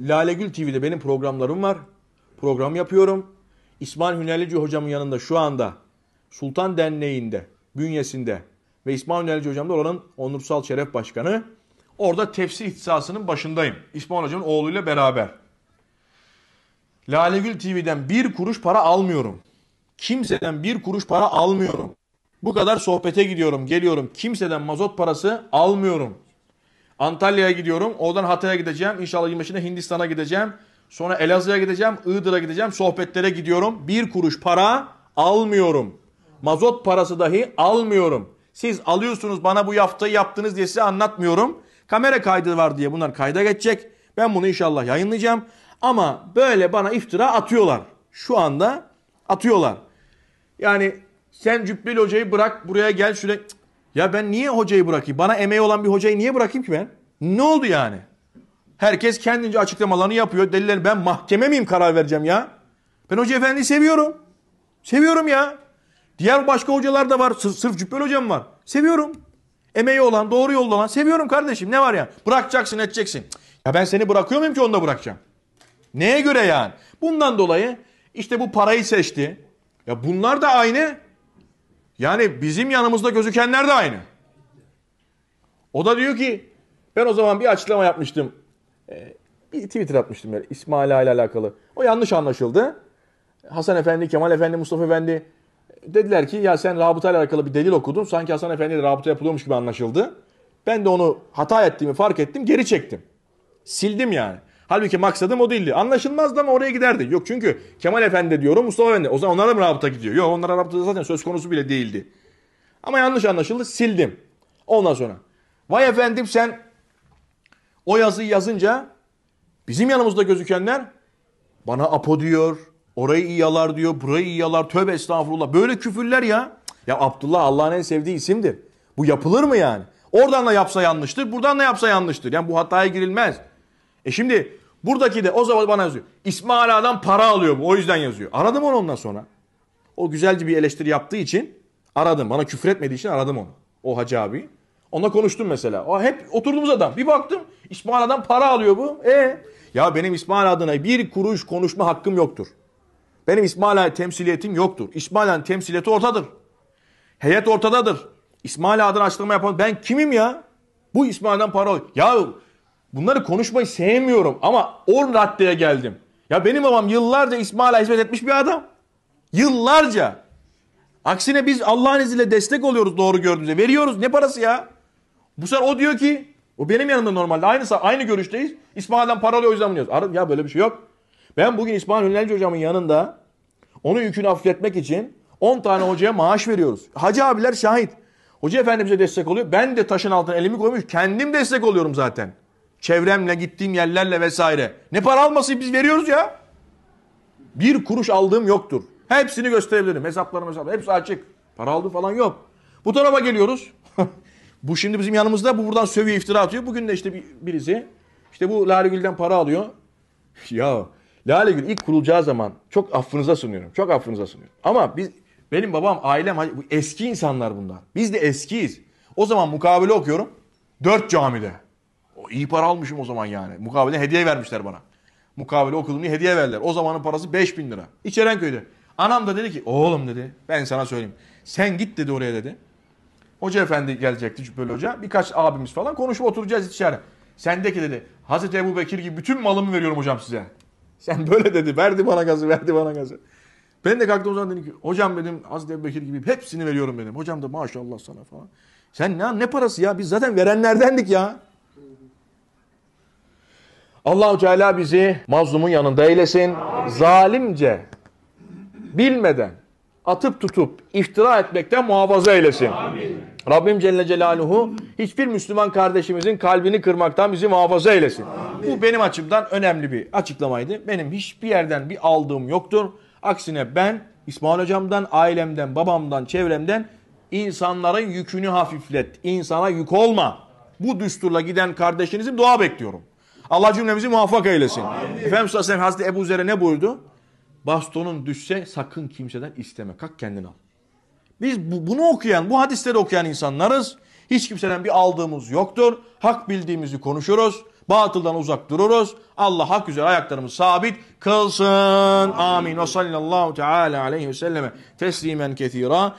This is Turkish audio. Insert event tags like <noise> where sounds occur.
Lale Gül TV'de benim programlarım var. Program yapıyorum. İsmail Hünerlici hocamın yanında şu anda Sultan Derneği'nde, bünyesinde ve İsmail Hünerlici hocam da oranın onursal şeref başkanı. Orada tefsir ihtisasının başındayım. İsmail hocamın oğluyla beraber. Lale Gül TV'den bir kuruş para almıyorum. Kimseden bir kuruş para almıyorum. Bu kadar sohbete gidiyorum, geliyorum. Kimseden mazot parası almıyorum. Antalya'ya gidiyorum. Oradan Hatay'a gideceğim. İnşallah yılbaşında Hindistan'a gideceğim. Sonra Elazığ'a gideceğim. Iğdır'a gideceğim. Sohbetlere gidiyorum. Bir kuruş para almıyorum. Mazot parası dahi almıyorum. Siz alıyorsunuz bana bu yaftayı yaptınız diye size anlatmıyorum. Kamera kaydı var diye bunlar kayda geçecek. Ben bunu inşallah yayınlayacağım. Ama böyle bana iftira atıyorlar. Şu anda atıyorlar. Yani sen Cübbeli Hoca'yı bırak buraya gel şuraya. Ya ben niye hocayı bırakayım? Bana emeği olan bir hocayı niye bırakayım ki ben? Ne oldu yani? Herkes kendince açıklamalarını yapıyor. Deliller ben mahkeme miyim karar vereceğim ya? Ben hoca efendiyi seviyorum. Seviyorum ya. Diğer başka hocalar da var. Sırf, sırf Cübbel hocam var. Seviyorum. Emeği olan, doğru yolda olan seviyorum kardeşim. Ne var ya? Bırakacaksın, edeceksin. Ya ben seni bırakıyor muyum ki onu da bırakacağım? Neye göre yani? Bundan dolayı işte bu parayı seçti. Ya bunlar da aynı yani bizim yanımızda gözükenler de aynı. O da diyor ki ben o zaman bir açıklama yapmıştım. Ee, bir Twitter atmıştım yani İsmail ile alakalı. O yanlış anlaşıldı. Hasan Efendi, Kemal Efendi, Mustafa Efendi e, dediler ki ya sen rabıta ile alakalı bir delil okudun. Sanki Hasan Efendi ile rabıta yapılıyormuş gibi anlaşıldı. Ben de onu hata ettiğimi fark ettim, geri çektim. Sildim yani. Halbuki maksadım o değildi. Anlaşılmazdı ama oraya giderdi. Yok çünkü Kemal Efendi diyorum Mustafa Efendi. O zaman onlara mı rabıta gidiyor? Yok onlara rabıta zaten söz konusu bile değildi. Ama yanlış anlaşıldı sildim. Ondan sonra. Vay efendim sen o yazıyı yazınca bizim yanımızda gözükenler bana apo diyor. Orayı iyalar diyor. Burayı iyalar, Tövbe estağfurullah. Böyle küfürler ya. Ya Abdullah Allah'ın en sevdiği isimdir. Bu yapılır mı yani? Oradan da yapsa yanlıştır. Buradan da yapsa yanlıştır. Yani bu hataya girilmez. E şimdi buradaki de o zaman bana yazıyor. İsmail Ağa'dan para alıyor bu o yüzden yazıyor. Aradım onu ondan sonra. O güzelce bir eleştiri yaptığı için aradım. Bana küfür etmediği için aradım onu. O hacı abi. Onunla konuştum mesela. O hep oturduğumuz adam. Bir baktım İsmail Ağa'dan para alıyor bu. E ya benim İsmail adına bir kuruş konuşma hakkım yoktur. Benim İsmail Ağa temsiliyetim yoktur. İsmail Ağa'nın temsiliyeti ortadır. Heyet ortadadır. İsmail adına açıklama yapan ben kimim ya? Bu İsmail'den para alıyor. Ya Bunları konuşmayı sevmiyorum ama o raddeye geldim. Ya benim babam yıllarca İsmail'e hizmet etmiş bir adam. Yıllarca. Aksine biz Allah'ın izniyle destek oluyoruz doğru gördüğümüzde. Veriyoruz ne parası ya? Bu sefer o diyor ki o benim yanımda normalde aynı aynı görüşteyiz. İsmail'den para alıyor o yüzden biniyoruz. Ya böyle bir şey yok. Ben bugün İsmail Hünlenci hocamın yanında onun yükünü hafifletmek için 10 tane hocaya maaş veriyoruz. Hacı abiler şahit. Hoca efendi bize destek oluyor. Ben de taşın altına elimi koymuş. Kendim destek oluyorum zaten. Çevremle, gittiğim yerlerle vesaire. Ne para alması biz veriyoruz ya. Bir kuruş aldığım yoktur. Hepsini gösterebilirim. Hesaplarım hesaplarım. Hepsi açık. Para aldım falan yok. Bu tarafa geliyoruz. <laughs> bu şimdi bizim yanımızda. Bu buradan sövüyor, iftira atıyor. Bugün de işte bir, birisi işte bu Lalegül'den para alıyor. <laughs> ya Lalegül ilk kurulacağı zaman çok affınıza sunuyorum. Çok affınıza sunuyorum. Ama biz benim babam, ailem eski insanlar bunlar. Biz de eskiyiz. O zaman mukabele okuyorum. Dört camide iyi para almışım o zaman yani. Mukavele hediye vermişler bana. Mukavele okudum diye hediye verdiler. O zamanın parası 5000 lira. İçeren köyde. Anam da dedi ki oğlum dedi ben sana söyleyeyim. Sen git dedi oraya dedi. Hoca efendi gelecekti Cübbeli Hoca. Birkaç abimiz falan konuşup oturacağız içeri. Sendeki dedi Hazreti Ebu Bekir gibi bütün malımı veriyorum hocam size. <laughs> Sen böyle dedi verdi bana gazı verdi bana gazı. Ben de kalktım o zaman dedim ki hocam dedim Hazreti Ebu Bekir gibi hepsini veriyorum benim. Hocam da maşallah sana falan. Sen ne, ne parası ya biz zaten verenlerdendik ya. Allahu Teala bizi mazlumun yanında eylesin. Zalimce, bilmeden, atıp tutup iftira etmekten muhafaza eylesin. Amin. Rabbim Celle Celaluhu hiçbir Müslüman kardeşimizin kalbini kırmaktan bizi muhafaza eylesin. Amin. Bu benim açımdan önemli bir açıklamaydı. Benim hiçbir yerden bir aldığım yoktur. Aksine ben İsmail hocamdan, ailemden, babamdan, çevremden insanların yükünü hafiflet, insana yük olma. Bu düsturla giden kardeşinizin dua bekliyorum. Allah cümlemizi muvaffak eylesin. Amin. Efendimiz Aleyhisselam Hazreti Ebu Zer'e ne buyurdu? Bastonun düşse sakın kimseden isteme. Kalk kendin al. Biz bu, bunu okuyan, bu hadisleri okuyan insanlarız. Hiç kimseden bir aldığımız yoktur. Hak bildiğimizi konuşuruz. Batıldan uzak dururuz. Allah hak üzere ayaklarımız sabit kılsın. Amin. Ve sallallahu teala aleyhi ve selleme teslimen kethira.